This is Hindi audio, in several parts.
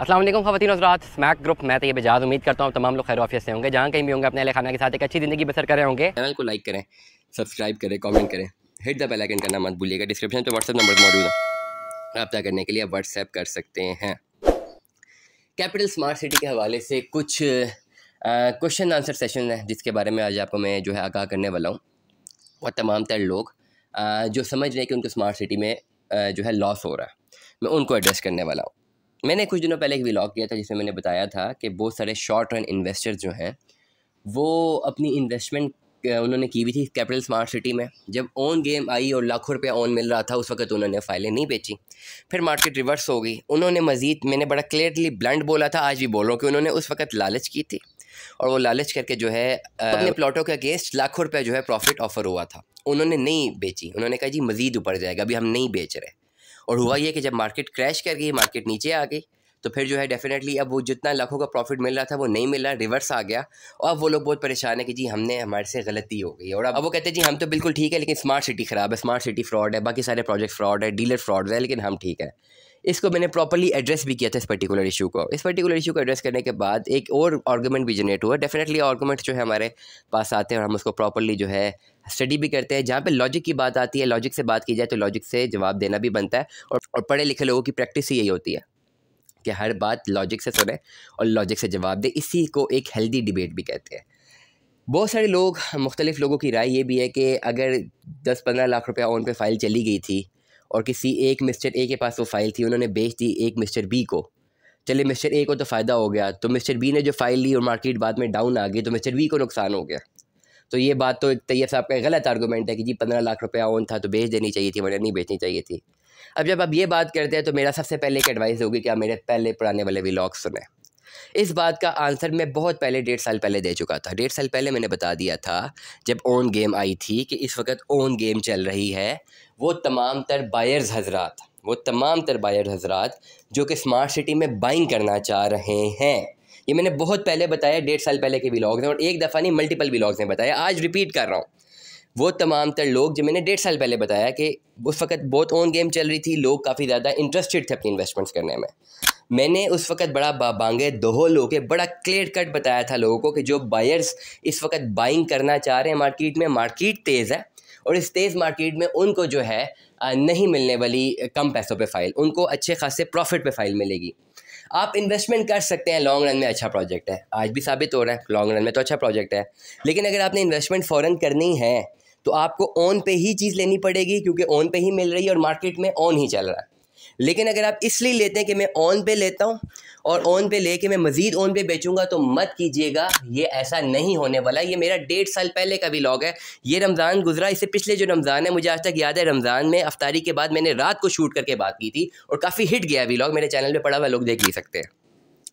असलम खवतिन हजरात स्मैक ग्रुप मैं तो ये बेजाज उम्मीद करता हूँ तमाम लोग खैर से होंगे जहाँ कहीं भी होंगे अपने खाना के साथ एक अच्छी ज़िंदगी बसर कर रहे होंगे चैनल को लाइक करें सब्सक्राइब करें कमेंट करें हिट द बेल आइकन करना मत भूलिएगा डिस्क्रिप्शन पे व्हाट्सअप नंबर मौजूद है रब्ता करने के लिए व्हाट्सएप कर सकते हैं कैपिटल स्मार्ट सिटी के हवाले से कुछ क्वेश्चन आंसर सेशन है जिसके बारे में आज आपको मैं जो है आगाह करने वाला हूँ और तमाम तर लोग जो समझ रहे हैं कि उनको स्मार्ट सिटी में जो है लॉस हो रहा है मैं उनको एड्रेस करने वाला हूँ मैंने कुछ दिनों पहले एक व्लॉग किया था जिसमें मैंने बताया था कि बहुत सारे शॉर्ट रन इन्वेस्टर्स जो हैं वो अपनी इन्वेस्टमेंट उन्होंने की हुई थी कैपिटल स्मार्ट सिटी में जब ओन गेम आई और लाखों रुपया ओन मिल रहा था उस वक्त उन्होंने फाइलें नहीं बेची फिर मार्केट रिवर्स हो गई उन्होंने मजीद मैंने बड़ा क्लियरली ब्लंट बोला था आज भी बोल रहा हूँ कि उन्होंने उस वक्त लालच की थी और वो लालच करके जो है अपने प्लॉटों के अगेंस्ट लाखों रुपये जो है प्रॉफिट ऑफर हुआ था उन्होंने नहीं बेची उन्होंने कहा जी मज़ीद ऊपर जाएगा अभी हम नहीं बेच रहे और हुआ ये कि जब मार्केट क्रैश कर गई मार्केट नीचे आ गई तो फिर जो है डेफिनेटली अब वो जितना लाखों का प्रॉफिट मिल रहा था वो नहीं मिल रहा रिवर्स आ गया और अब वो लोग बहुत परेशान है कि जी हमने हमारे से गलती हो गई और अब वो कहते हैं जी हम तो बिल्कुल ठीक है लेकिन स्मार्ट सिटी ख़राब है स्मार्ट सिटी फ्रॉड है बाकी सारे प्रोजेक्ट फ्रॉड है डीलर फ्रॉड है लेकिन हम ठीक है इसको मैंने प्रॉपरली एड्रेस भी किया था इस पर्टिकुलर इशू को इस पर्टिकुलर इशू को एड्रेस करने के बाद एक और आर्गूमेंट भी जनरेट हुआ डेफिनेटली आर्गूमेंट जो है हमारे पास आते हैं और हम उसको प्रॉपरली जो है स्टडी भी करते हैं जहाँ पे लॉजिक की बात आती है लॉजिक से बात की जाए तो लॉजिक से जवाब देना भी बनता है और, और पढ़े लिखे लोगों की प्रैक्टिस ही यही होती है कि हर बात लॉजिक से सुने और लॉजिक से जवाब दे इसी को एक हेल्दी डिबेट भी कहते हैं बहुत सारे लोग मुख्तलिफ़ लोगों की राय ये भी है कि अगर दस पंद्रह लाख रुपया ऑन पे फाइल चली गई थी और किसी एक मिस्टर ए के पास वो फ़ाइल थी उन्होंने बेच दी एक मिस्टर बी को चले मिस्टर ए को तो फ़ायदा हो गया तो मिस्टर बी ने जो फ़ाइल ली और मार्केट बाद में डाउन आ गई तो मिस्टर बी को नुकसान हो गया तो ये बात तो एक तैयार साहब का गलत आर्गूमेंट है कि जी पंद्रह लाख रुपया ऑन था तो बेच देनी चाहिए थी वरना नहीं बेचनी चाहिए थी अब जब आप ये बात करते हैं तो मेरा सबसे पहले एक एडवाइस होगी कि आप मेरे पहले पुराने वाले व्लॉग सुने इस बात का आंसर मैं बहुत पहले डेढ़ साल पहले दे चुका था डेढ़ साल पहले मैंने बता दिया था जब ओन गेम आई थी कि इस वक्त ओन गेम चल रही है वो तमाम तर बायर्स हजरात वो तमाम तर बायर्स हजरात जो कि स्मार्ट सिटी में बाइंग करना चाह रहे हैं ये मैंने बहुत पहले बताया डेढ़ साल पहले के ब्लॉग हैं और एक दफ़ा नहीं मल्टीपल व्लॉग्स ने बताया आज रिपीट कर रहा हूँ वो तमाम तर लोग जो मैंने डेढ़ साल पहले बताया कि उस वक्त बहुत ओन गेम चल रही थी लोग काफ़ी ज़्यादा इंटरेस्टेड थे अपनी इन्वेस्टमेंट्स करने में मैंने उस वक्त बड़ा बाबांगे दोहल होके बड़ा क्लियर कट बताया था लोगों को कि जो बायर्स इस वक्त बाइंग करना चाह रहे हैं मार्केट में मार्केट तेज़ है और इस तेज़ मार्केट में उनको जो है नहीं मिलने वाली कम पैसों पे फाइल उनको अच्छे खासे प्रॉफिट पे फाइल मिलेगी आप इन्वेस्टमेंट कर सकते हैं लॉन्ग रन में अच्छा प्रोजेक्ट है आज भी साबित हो रहा है लॉन्ग रन में तो अच्छा प्रोजेक्ट है लेकिन अगर आपने इन्वेस्टमेंट फ़ौरन करनी है तो आपको ऑन पे ही चीज़ लेनी पड़ेगी क्योंकि ऑन पे ही मिल रही है और मार्केट में ऑन ही चल रहा है लेकिन अगर आप इसलिए लेते हैं कि मैं ऑन पे लेता हूँ और ऑन पे लेके मैं मज़ीद ऑन पे बेचूंगा तो मत कीजिएगा ये ऐसा नहीं होने वाला ये मेरा डेढ़ साल पहले का व्लॉग है ये रमज़ान गुजरा इससे पिछले जो रमज़ान है मुझे आज तक याद है रमज़ान में अफ्तारी के बाद मैंने रात को शूट करके बात की थी और काफ़ी हिट गया व्लॉग मेरे चैनल पर पड़ा हुआ लोग देख ही सकते हैं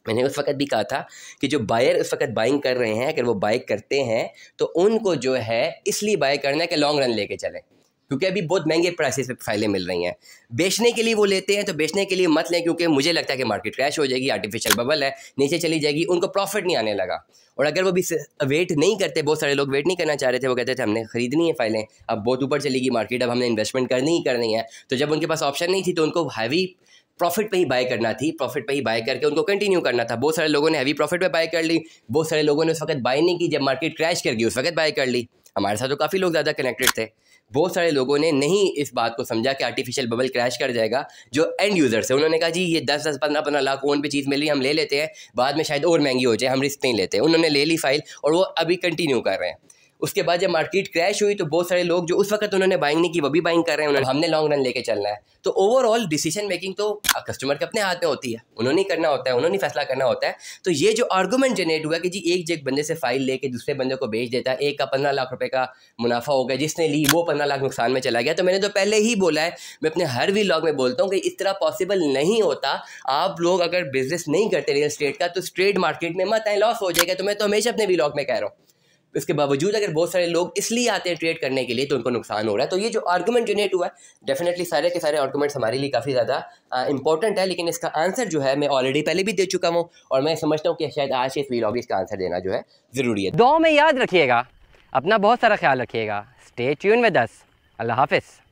मैंने उस वक्त भी कहा था कि जो बायर उस वक्त बाइंग कर रहे हैं अगर वो बाइक करते हैं तो उनको जो है इसलिए बाय करना है कि लॉन्ग रन लेके चलें क्योंकि अभी बहुत महंगे प्राइसेस पे फाइलें मिल रही हैं बेचने के लिए वो लेते हैं तो बेचने के लिए मत लें क्योंकि मुझे लगता है कि मार्केट क्रैश हो जाएगी आर्टिफिशियल बबल है नीचे चली जाएगी उनको प्रॉफिट नहीं आने लगा और अगर वो भी वेट नहीं करते बहुत सारे लोग वेट नहीं करना चाह रहे थे वो कहते थे हमने खरीदनी है फाइलें अब बहुत ऊपर चलेगी मार्केट अब हमने इन्वेस्टमेंट करनी ही करनी है तो जब उनके पास ऑप्शन नहीं थी तो उनको हैवी प्रॉफिट पे ही बाय करना थी प्रॉफिट पे ही बाय करके उनको कंटिन्यू करना था बहुत सारे लोगों ने हैवी प्रॉफिट पे बाय कर ली बहुत सारे लोगों ने उस वक्त बाय नहीं की जब मार्केट क्रैश कर गई उस वक्त बाय कर ली हमारे साथ तो काफ़ी लोग ज़्यादा कनेक्टेड थे बहुत सारे लोगों ने नहीं इस बात को समझा कि आर्टिफिशियल बबल क्रैश कर जाएगा जो एंड यूज़र्स है उन्होंने कहा जी ये दस दस पंद्रह पंद्रह लाख ओन पे चीज़ मिल रही हम ले लेते हैं बाद में शायद और महंगी हो जाए हम रिस्क नहीं लेते उन्होंने ले ली फाइल और वो अभी कंटिन्यू कर रहे हैं उसके बाद जब मार्केट क्रैश हुई तो बहुत सारे लोग जो उस वक्त उन्होंने बाइंग नहीं की वो भी बाइंग कर रहे हैं उन्होंने हमने लॉन्ग रन लेके चलना है तो ओवरऑल डिसीजन मेकिंग तो कस्टमर के अपने हाथ में होती है उन्होंने करना होता है उन्होंने फैसला करना होता है तो ये जो आर्गूमेंट जनरेट हुआ कि जी एक जो बंदे से फाइल लेके दूसरे बंदे को बेच देता है एक का पंद्रह लाख रुपये का मुनाफा हो गया जिसने ली वो पंद्रह लाख नुकसान में चला गया तो मैंने तो पहले ही बोला है मैं अपने हर भी लॉग में बोलता हूँ कि इस तरह पॉसिबल नहीं होता आप लोग अगर बिजनेस नहीं करते रियल स्टेट का तो स्ट्रेट मार्केट में मत आए लॉस हो जाएगा तो मैं तो हमेशा अपने ब्लॉग में कह रहा हूँ इसके बावजूद अगर बहुत सारे लोग इसलिए आते हैं ट्रेड करने के लिए तो उनको नुकसान हो रहा है तो ये जो आर्गूमेंट जनरेट हुआ है डेफिनेटली सारे के सारे आर्गूमेंट्स हमारे लिए काफ़ी ज़्यादा इंपॉर्टेंट है लेकिन इसका आंसर जो है मैं ऑलरेडी पहले भी दे चुका हूँ और मैं समझता हूँ कि शायद आज इस वीलॉग इसका आंसर देना जो है ज़रूरी है दो में याद रखिएगा अपना बहुत सारा ख्याल रखिएगा स्टे ट्यून विद अस अल्लाह हाफिज़